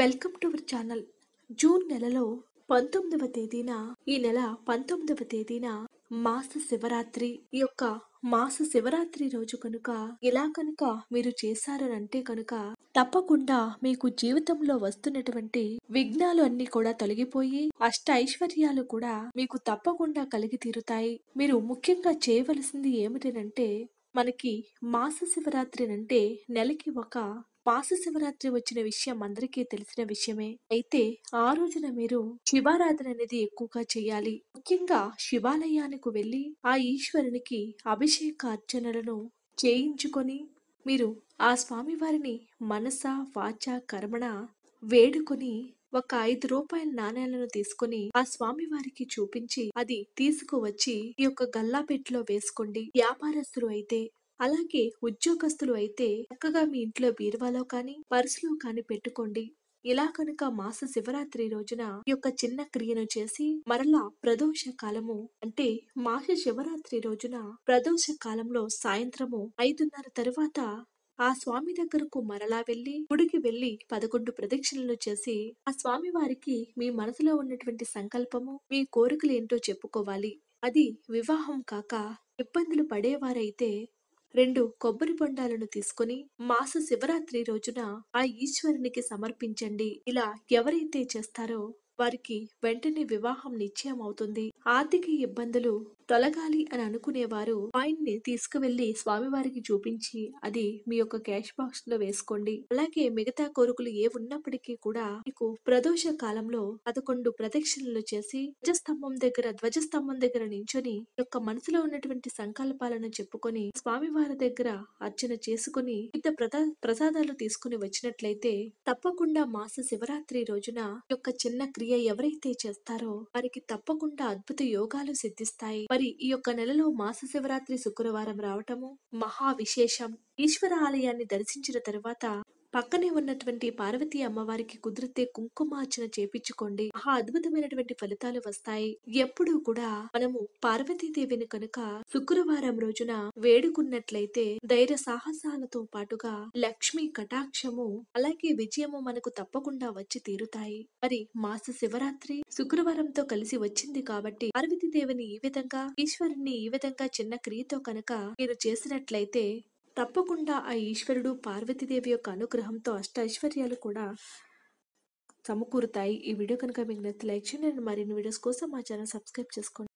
welcome to our channel June నెలలో పంతొమ్మిదవ తేదీన ఈ నెల పంతొమ్మిదవ తేదీన మాస శివరాత్రి ఈ యొక్క మాస శివరాత్రి రోజు కనుక ఇలా కనుక మీరు చేశారనంటే కనుక తప్పకుండా మీకు జీవితంలో వస్తున్నటువంటి విఘ్నాలు అన్ని కూడా తొలగిపోయి అష్ట ఐశ్వర్యాలు కూడా మీకు తప్పకుండా కలిగి తీరుతాయి మీరు ముఖ్యంగా చేయవలసింది ఏమిటనంటే మనకి మాస శివరాత్రి అంటే నెలకి ఒక మాస శివరాత్రి వచ్చిన విషయం అందరికీ తెలిసిన విషయమే అయితే ఆ రోజున మీరు శివారాధన అనేది ఎక్కువగా చేయాలి ముఖ్యంగా శివాలయానికి వెళ్ళి ఆ ఈశ్వరునికి అభిషేక అర్చనలను చేయించుకొని మీరు ఆ స్వామివారిని మనస వాచ కర్మణ వేడుకొని ఒక ఐదు రూపాయల నాణ్యాలను తీసుకుని ఆ స్వామి వారికి చూపించి అది తీసుకువచ్చి ఈ యొక్క గల్లాపెట్లో వేసుకోండి వ్యాపారస్తులు అయితే అలాగే ఉద్యోగస్తులు అయితే చక్కగా మీ ఇంట్లో బీరువాలో కానీ పర్సులో కానీ పెట్టుకోండి ఇలా కనుక మాస శివరాత్రి రోజున యొక్క చిన్న క్రియను చేసి మరలా ప్రదోష కాలము అంటే మాస శివరాత్రి రోజున ప్రదోష కాలంలో సాయంత్రము ఐదున్నర తరువాత ఆ స్వామి దగ్గరకు మరలా వెళ్లి గుడికి వెళ్లి పదకొండు ప్రదక్షిణలు చేసి ఆ స్వామి వారికి మీ మనసులో ఉన్నటువంటి సంకల్పము మీ కోరికలు ఏంటో చెప్పుకోవాలి అది వివాహం కాక ఇబ్బందులు పడేవారైతే రెండు కొబ్బరి బొండాలను తీసుకుని మాస శివరాత్రి రోజున ఆ ఈశ్వరునికి సమర్పించండి ఇలా ఎవరైతే చేస్తారో వారికి వెంటనే వివాహం నిశ్చయం అవుతుంది ఆర్థిక ఇబ్బందులు తొలగాలి అని అనుకునేవారు కాయిన్ ని తీసుకువెళ్లి స్వామివారికి చూపించి అది మీ యొక్క క్యాష్ బాక్స్ లో వేసుకోండి అలాగే మిగతా కోరికలు ఏ ఉన్నప్పటికీ కూడా మీకు ప్రదోష కాలంలో పదకొండు ప్రదక్షిణలు చేసి ధ్వజస్తంభం దగ్గర ధ్వజస్తంభం దగ్గర నించొని యొక్క మనసులో ఉన్నటువంటి సంకల్పాలను చెప్పుకొని స్వామివారి దగ్గర అర్చన చేసుకుని వివిధ ప్రసాదాలు తీసుకుని వచ్చినట్లయితే తప్పకుండా మాస శివరాత్రి రోజున యొక్క చిన్న క్రి క్రియ ఎవరైతే చేస్తారో వారికి తప్పకుండా అద్భుత యోగాలు సిద్ధిస్తాయి మరి ఈ యొక్క నెలలో మాస శివరాత్రి శుక్రవారం రావటము మహా విశేషం ఈశ్వర ఆలయాన్ని దర్శించిన తరువాత పక్కనే ఉన్నటువంటి పార్వతి అమ్మవారికి కుదిరితే కుంకుమార్చన చేపించుకోండి ఆ అద్భుతమైనటువంటి ఫలితాలు వస్తాయి ఎప్పుడూ కూడా మనము పార్వతీదేవిని కనుక శుక్రవారం రోజున వేడుకున్నట్లయితే ధైర్య సాహసాలతో పాటుగా లక్ష్మి కటాక్షము అలాగే విజయము మనకు తప్పకుండా వచ్చి తీరుతాయి మరి మాస శివరాత్రి శుక్రవారంతో కలిసి వచ్చింది కాబట్టి పార్వతీదేవిని ఈ విధంగా ఈశ్వరుణ్ణి ఈ విధంగా చిన్న క్రియతో కనుక మీరు చేసినట్లయితే తప్పకుండా ఆ ఈశ్వరుడు పార్వతీదేవి యొక్క అనుగ్రహంతో అష్ట ఐశ్వర్యాలు కూడా సమకూరుతాయి ఈ వీడియో కనుక మీకు నచ్చితే లైక్ చేయండి మరిన్ని వీడియోస్ కోసం మా ఛానల్ సబ్స్క్రైబ్ చేసుకోండి